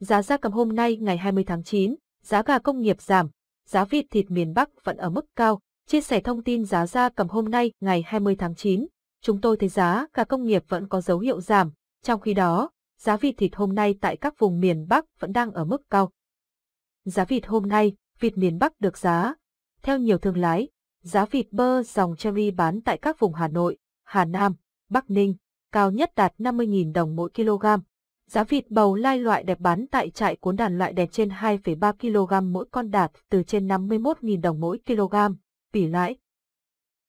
Giá gia cầm hôm nay ngày 20 tháng 9, giá gà công nghiệp giảm, giá vịt thịt miền Bắc vẫn ở mức cao. Chia sẻ thông tin giá gia cầm hôm nay ngày 20 tháng 9, chúng tôi thấy giá gà công nghiệp vẫn có dấu hiệu giảm, trong khi đó, giá vịt thịt hôm nay tại các vùng miền Bắc vẫn đang ở mức cao. Giá vịt hôm nay, vịt miền Bắc được giá. Theo nhiều thương lái, giá vịt bơ dòng cherry bán tại các vùng Hà Nội, Hà Nam, Bắc Ninh, cao nhất đạt 50.000 đồng mỗi kg, Giá vịt bầu lai loại đẹp bán tại trại cuốn đàn loại đẹp trên 2,3 kg mỗi con đạt từ trên 51.000 đồng mỗi kg, tỷ lãi.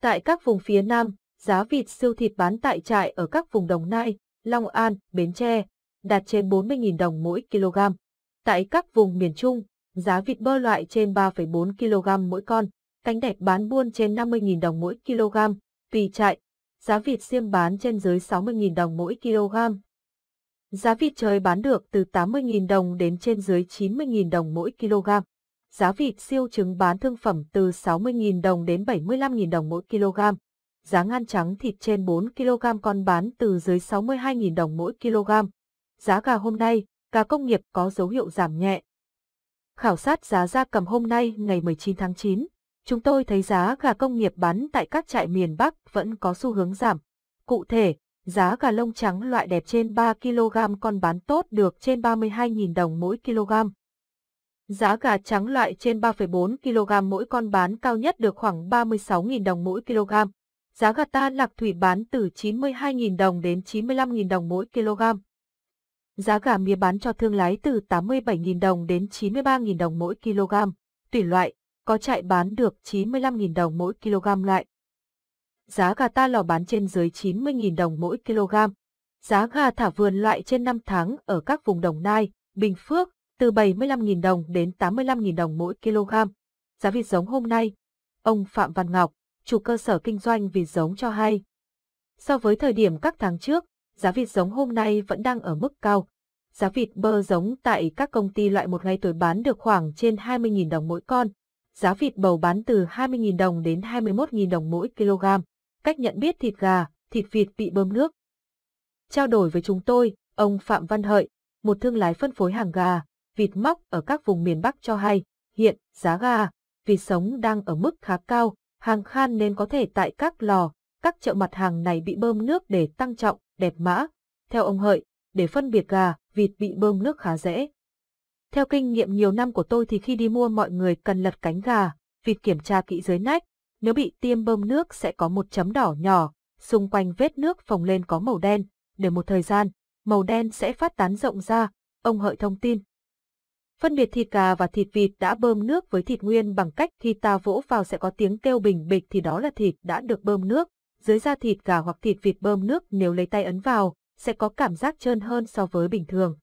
Tại các vùng phía Nam, giá vịt siêu thịt bán tại trại ở các vùng Đồng Nai, Long An, Bến Tre, đạt trên 40.000 đồng mỗi kg. Tại các vùng miền Trung, giá vịt bơ loại trên 3,4 kg mỗi con, cánh đẹp bán buôn trên 50.000 đồng mỗi kg, tùy trại. Giá vịt xiêm bán trên dưới 60.000 đồng mỗi kg, Giá vịt trời bán được từ 80.000 đồng đến trên dưới 90.000 đồng mỗi kg. Giá vịt siêu trứng bán thương phẩm từ 60.000 đồng đến 75.000 đồng mỗi kg. Giá ngan trắng thịt trên 4 kg con bán từ dưới 62.000 đồng mỗi kg. Giá gà hôm nay, gà công nghiệp có dấu hiệu giảm nhẹ. Khảo sát giá gia cầm hôm nay ngày 19 tháng 9, chúng tôi thấy giá gà công nghiệp bán tại các trại miền Bắc vẫn có xu hướng giảm. Cụ thể, Giá gà lông trắng loại đẹp trên 3 kg con bán tốt được trên 32.000 đồng mỗi kg. Giá gà trắng loại trên 3,4 kg mỗi con bán cao nhất được khoảng 36.000 đồng mỗi kg. Giá gà ta lạc thủy bán từ 92.000 đồng đến 95.000 đồng mỗi kg. Giá gà mía bán cho thương lái từ 87.000 đồng đến 93.000 đồng mỗi kg. Tùy loại, có chạy bán được 95.000 đồng mỗi kg loại giá gà ta lò bán trên dưới 90.000 đồng mỗi kg. Giá gà thả vườn loại trên 5 tháng ở các vùng Đồng Nai, Bình Phước từ 75.000 đồng đến 85.000 đồng mỗi kg. Giá vịt giống hôm nay, ông Phạm Văn Ngọc, chủ cơ sở kinh doanh vịt giống cho hay. So với thời điểm các tháng trước, giá vịt giống hôm nay vẫn đang ở mức cao. Giá vịt bơ giống tại các công ty loại một ngày tuổi bán được khoảng trên 20.000 đồng mỗi con. Giá vịt bầu bán từ 20.000 đồng đến 21.000 đồng mỗi kg cách nhận biết thịt gà, thịt vịt bị bơm nước. Trao đổi với chúng tôi, ông Phạm Văn Hợi, một thương lái phân phối hàng gà, vịt móc ở các vùng miền Bắc cho hay, hiện giá gà, vịt sống đang ở mức khá cao, hàng khan nên có thể tại các lò, các chợ mặt hàng này bị bơm nước để tăng trọng, đẹp mã. Theo ông Hợi, để phân biệt gà, vịt bị bơm nước khá dễ. Theo kinh nghiệm nhiều năm của tôi thì khi đi mua mọi người cần lật cánh gà, vịt kiểm tra kỹ dưới nách, nếu bị tiêm bơm nước sẽ có một chấm đỏ nhỏ, xung quanh vết nước phồng lên có màu đen, để một thời gian, màu đen sẽ phát tán rộng ra, ông Hợi thông tin. Phân biệt thịt gà và thịt vịt đã bơm nước với thịt nguyên bằng cách khi ta vỗ vào sẽ có tiếng kêu bình bịch thì đó là thịt đã được bơm nước, dưới da thịt gà hoặc thịt vịt bơm nước nếu lấy tay ấn vào, sẽ có cảm giác trơn hơn so với bình thường.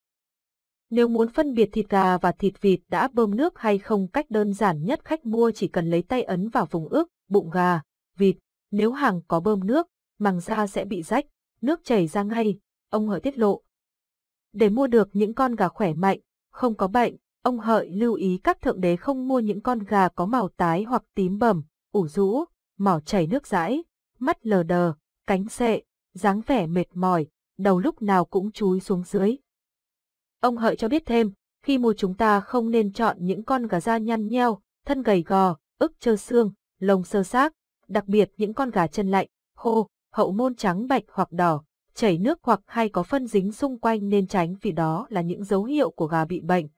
Nếu muốn phân biệt thịt gà và thịt vịt đã bơm nước hay không cách đơn giản nhất khách mua chỉ cần lấy tay ấn vào vùng ức, bụng gà, vịt, nếu hàng có bơm nước, màng da sẽ bị rách, nước chảy ra ngay, ông Hợi tiết lộ. Để mua được những con gà khỏe mạnh, không có bệnh, ông Hợi lưu ý các thượng đế không mua những con gà có màu tái hoặc tím bầm, ủ rũ, mỏ chảy nước rãi, mắt lờ đờ, cánh sệ, dáng vẻ mệt mỏi, đầu lúc nào cũng chúi xuống dưới. Ông Hợi cho biết thêm, khi mua chúng ta không nên chọn những con gà da nhăn nheo, thân gầy gò, ức trơ xương, lông sơ xác, đặc biệt những con gà chân lạnh, khô, hậu môn trắng bạch hoặc đỏ, chảy nước hoặc hay có phân dính xung quanh nên tránh vì đó là những dấu hiệu của gà bị bệnh.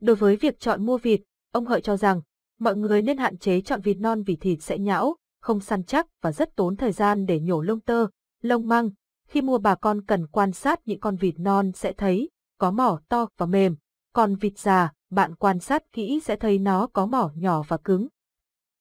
Đối với việc chọn mua vịt, ông Hợi cho rằng, mọi người nên hạn chế chọn vịt non vì thịt sẽ nhão, không săn chắc và rất tốn thời gian để nhổ lông tơ, lông măng. Khi mua bà con cần quan sát những con vịt non sẽ thấy, có mỏ to và mềm, còn vịt già, bạn quan sát kỹ sẽ thấy nó có mỏ nhỏ và cứng.